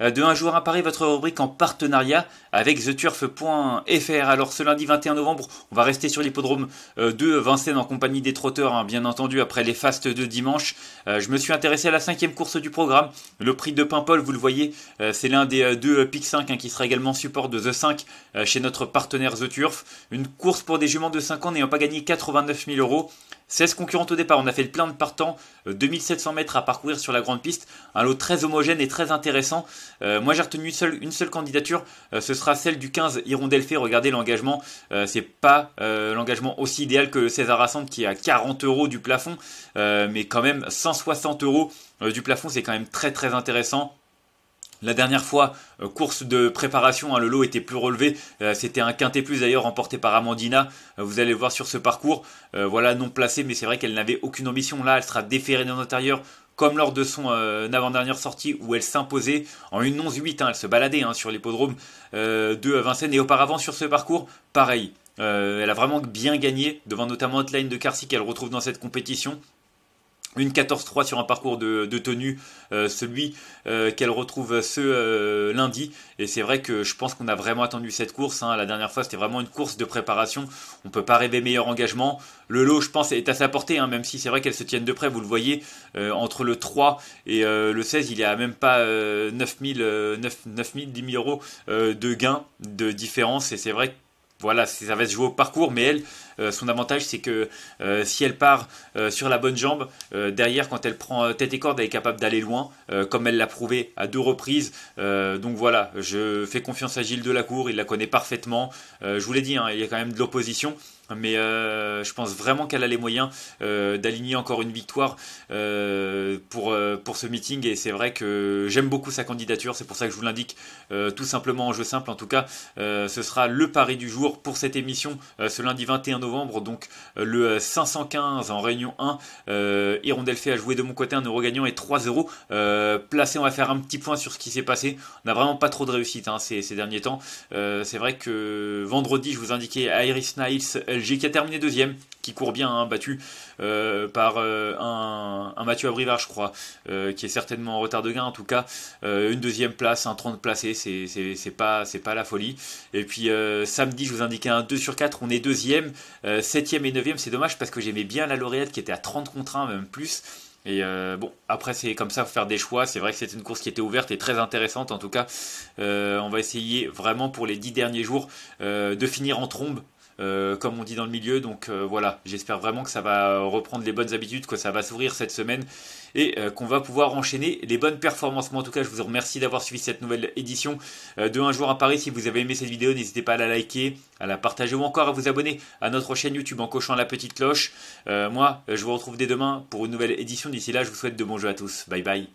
euh, de Un joueur à Paris, votre rubrique en partenariat avec theturf.fr. Alors ce lundi 21 novembre, on va rester sur l'hippodrome euh, de Vincennes en compagnie des trotteurs, hein, bien entendu, après les fastes de dimanche. Euh, je me suis intéressé à la cinquième course du programme. Le prix de Paimpol, vous le voyez, c'est l'un des deux Pic 5 hein, qui sera également support de The 5 chez notre partenaire TheTurf. Turf. Une course pour des juments de 5 ans n'ayant pas gagné 89 000 euros. 16 concurrentes au départ, on a fait le plein de partants, 2700 mètres à parcourir sur la grande piste, un lot très homogène et très intéressant. Euh, moi, j'ai retenu une seule, candidature. Euh, ce sera celle du 15 Hirondelfé. Regardez l'engagement. Euh, c'est pas l'engagement aussi idéal que César Assante qui est à 40 euros du plafond, mais quand même 160 euros du plafond, c'est quand même très très intéressant. La dernière fois, course de préparation, hein, le lot était plus relevé. C'était un quintet plus d'ailleurs remporté par Amandina. vous allez voir sur ce parcours. voilà, non placé, mais c'est vrai qu'elle n'avait aucune ambition. Là, elle sera déférée dans l'intérieur comme lors de son euh, avant-dernière sortie où elle s'imposait en une 11-8. Hein, elle se baladait hein, sur l'hippodrome euh, de euh, Vincennes et auparavant sur ce parcours, pareil. elle a vraiment bien gagné devant notamment Hotline de Carcy qu'elle retrouve dans cette compétition. Une 14-3 sur un parcours de, tenue, euh, celui euh, qu'elle retrouve ce euh, lundi. Et c'est vrai que je pense qu'on a vraiment attendu cette course. Hein. La dernière fois, c'était vraiment une course de préparation. On ne peut pas rêver meilleur engagement. Le lot, je pense, est à sa portée, hein, même si c'est vrai qu'elle se tienne de près. Vous le voyez, entre le 3 et le 16, il n'y a même pas 9000, 9, 9000 10 000 euros de gains, de différence. Et c'est vrai que voilà, ça va se jouer au parcours, mais elle, euh, son avantage, c'est que euh, si elle part euh, sur la bonne jambe, derrière, quand elle prend tête et corde, elle est capable d'aller loin, comme elle l'a prouvé à deux reprises. donc voilà, je fais confiance à Gilles Delacour, il la connaît parfaitement. je vous l'ai dit, hein, il y a quand même de l'opposition. Mais euh, je pense vraiment qu'elle a les moyens euh, d'aligner encore une victoire euh, pour, pour ce meeting. Et c'est vrai que j'aime beaucoup sa candidature. C'est pour ça que je vous l'indique tout simplement en jeu simple. En tout cas, ce sera le pari du jour pour cette émission ce lundi 21 novembre. Donc le 515 en Réunion 1. Hirondelle fait a joué de mon côté un euro gagnant et 3 euros placé. On va faire un petit point sur ce qui s'est passé. On n'a vraiment pas trop de réussite hein, ces, derniers temps. c'est vrai que vendredi, je vous indiquais Iris Niles j'ai qui a terminé deuxième, qui court bien, hein, battu euh, par euh, un, Mathieu Abrivard, je crois, euh, qui est certainement en retard de gain. En tout cas, une deuxième place, un 30 placé, c'est pas, pas la folie. Et puis samedi, je vous indiquais un 2 sur 4, on est deuxième, septième et neuvième. C'est dommage parce que j'aimais bien la lauréate qui était à 30 contre 1, même plus. Et bon, après c'est comme ça, faut faire des choix. C'est vrai que c'est une course qui était ouverte et très intéressante. En tout cas, on va essayer vraiment pour les dix derniers jours de finir en trombe euh, comme on dit dans le milieu. Donc euh, voilà, j'espère vraiment que ça va euh, reprendre les bonnes habitudes, que ça va s'ouvrir cette semaine et qu'on va pouvoir enchaîner les bonnes performances. en tout cas, je vous remercie d'avoir suivi cette nouvelle édition de Un jour à Paris. Si vous avez aimé cette vidéo, n'hésitez pas à la liker, à la partager ou encore à vous abonner à notre chaîne YouTube en cochant la petite cloche. moi, je vous retrouve dès demain pour une nouvelle édition. D'ici là, je vous souhaite de bons jeux à tous. Bye bye.